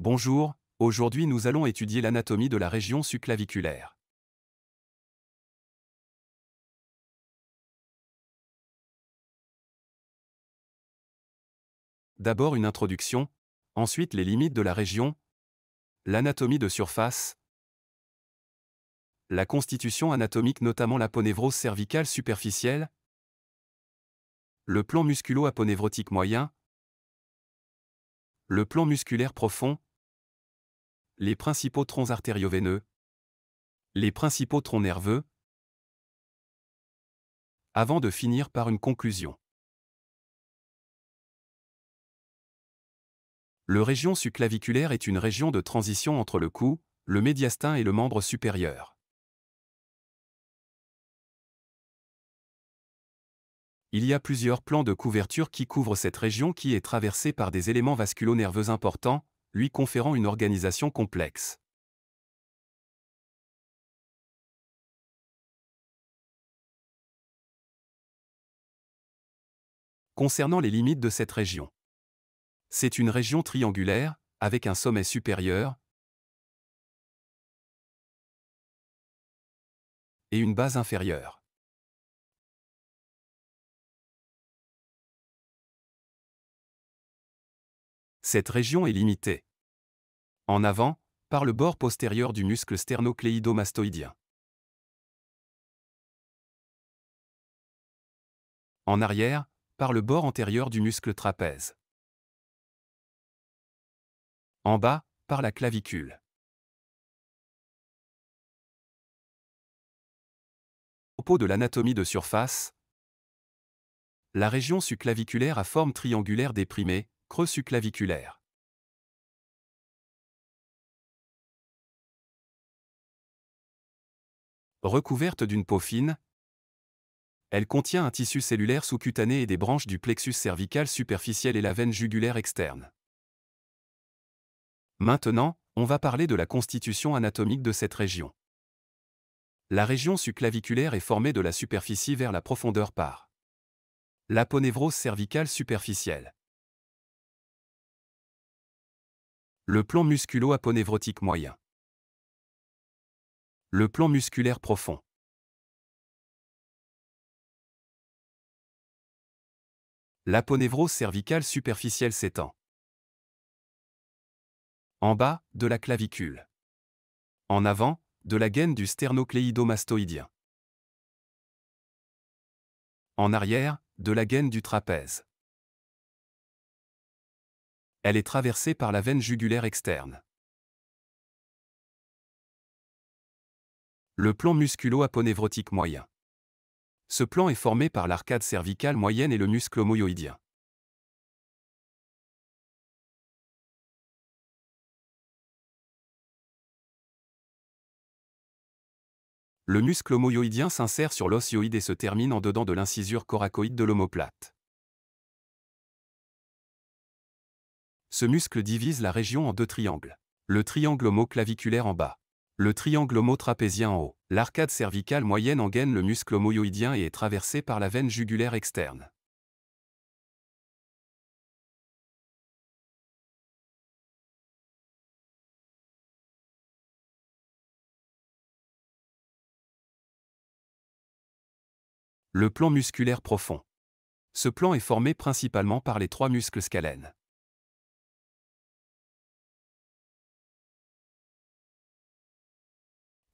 Bonjour, aujourd'hui nous allons étudier l'anatomie de la région suclaviculaire. D'abord une introduction, ensuite les limites de la région, l'anatomie de surface, la constitution anatomique notamment l'aponévrose cervicale superficielle, le plan musculo-aponévrotique moyen, le plan musculaire profond, les principaux troncs artériovéneux. Les principaux troncs nerveux. Avant de finir par une conclusion. Le région suclaviculaire est une région de transition entre le cou, le médiastin et le membre supérieur. Il y a plusieurs plans de couverture qui couvrent cette région qui est traversée par des éléments vasculo-nerveux importants, lui conférant une organisation complexe. Concernant les limites de cette région. C'est une région triangulaire, avec un sommet supérieur et une base inférieure. cette région est limitée. En avant, par le bord postérieur du muscle sternocléidomastoïdien. En arrière, par le bord antérieur du muscle trapèze. En bas, par la clavicule. Au Propos de l'anatomie de surface. La région suclaviculaire à forme triangulaire déprimée, creux suclaviculaire Recouverte d'une peau fine, elle contient un tissu cellulaire sous-cutané et des branches du plexus cervical superficiel et la veine jugulaire externe. Maintenant, on va parler de la constitution anatomique de cette région. La région suclaviculaire est formée de la superficie vers la profondeur par l'aponévrose cervicale superficielle. Le plan musculo-aponevrotique moyen. Le plan musculaire profond. L'aponévrose cervicale superficielle s'étend. En bas, de la clavicule. En avant, de la gaine du sternocléidomastoïdien. En arrière, de la gaine du trapèze. Elle est traversée par la veine jugulaire externe. Le plan musculo aponévrotique moyen. Ce plan est formé par l'arcade cervicale moyenne et le muscle homoïdien. Le muscle homoïdien s'insère sur l'osioïde et se termine en dedans de l'incisure coracoïde de l'omoplate. Ce muscle divise la région en deux triangles. Le triangle homoclaviculaire en bas. Le triangle homotrapézien en haut. L'arcade cervicale moyenne engaine le muscle homoïdien et est traversée par la veine jugulaire externe. Le plan musculaire profond. Ce plan est formé principalement par les trois muscles scalènes.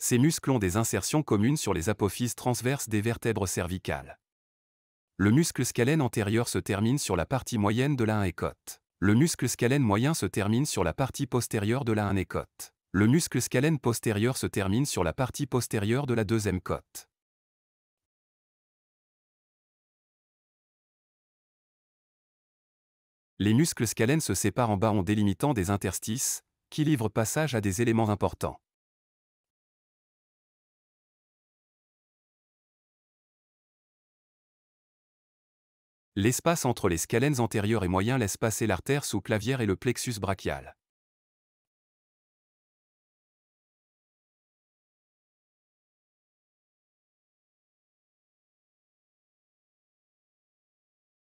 Ces muscles ont des insertions communes sur les apophyses transverses des vertèbres cervicales. Le muscle scalène antérieur se termine sur la partie moyenne de la 1 écote. Le muscle scalène moyen se termine sur la partie postérieure de la 1 écote. Le muscle scalène postérieur se termine sur la partie postérieure de la deuxième côte. Les muscles scalènes se séparent en bas en délimitant des interstices, qui livrent passage à des éléments importants. L'espace entre les scalènes antérieurs et moyens laisse passer l'artère sous clavière et le plexus brachial.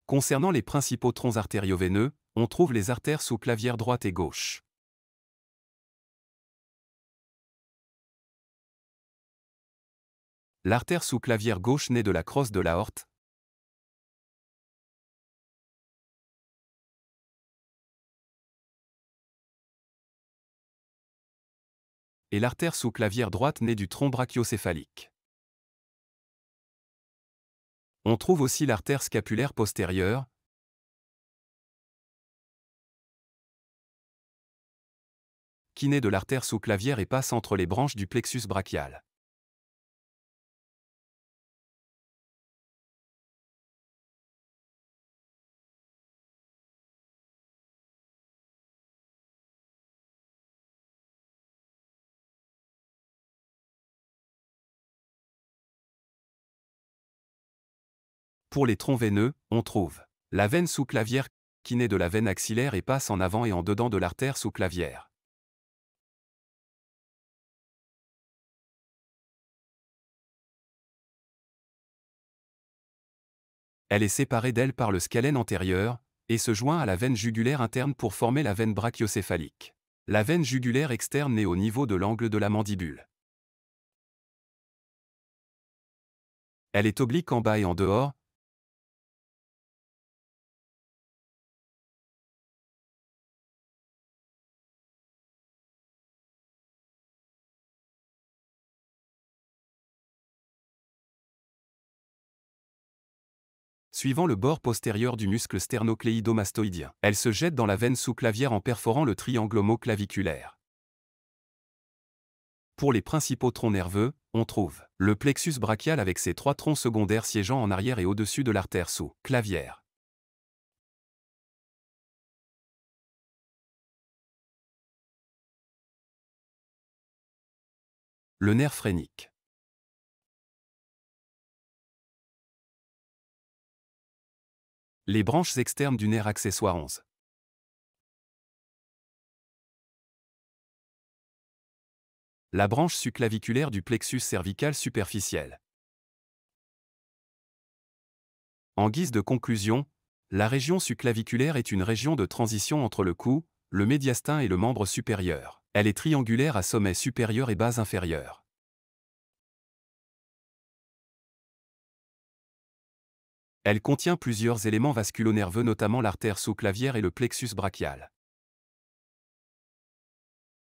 Concernant les principaux troncs artério-veineux, on trouve les artères sous clavière droite et gauche. L'artère sous clavière gauche naît de la crosse de l'aorte, et l'artère sous-clavière droite naît du tronc brachiocéphalique. On trouve aussi l'artère scapulaire postérieure, qui naît de l'artère sous-clavière et passe entre les branches du plexus brachial. Pour les troncs veineux, on trouve la veine sous-clavière qui naît de la veine axillaire et passe en avant et en dedans de l'artère sous-clavière. Elle est séparée d'elle par le scalène antérieur et se joint à la veine jugulaire interne pour former la veine brachiocéphalique. La veine jugulaire externe naît au niveau de l'angle de la mandibule. Elle est oblique en bas et en dehors, suivant le bord postérieur du muscle sternocléidomastoïdien. Elle se jette dans la veine sous-clavière en perforant le triangle homoclaviculaire. Pour les principaux troncs nerveux, on trouve le plexus brachial avec ses trois troncs secondaires siégeant en arrière et au-dessus de l'artère sous-clavière. Le nerf phrénique. Les branches externes du nerf accessoire 11. La branche suclaviculaire du plexus cervical superficiel. En guise de conclusion, la région suclaviculaire est une région de transition entre le cou, le médiastin et le membre supérieur. Elle est triangulaire à sommet supérieur et base inférieure. Elle contient plusieurs éléments vasculonerveux notamment l'artère sous-clavière et le plexus brachial.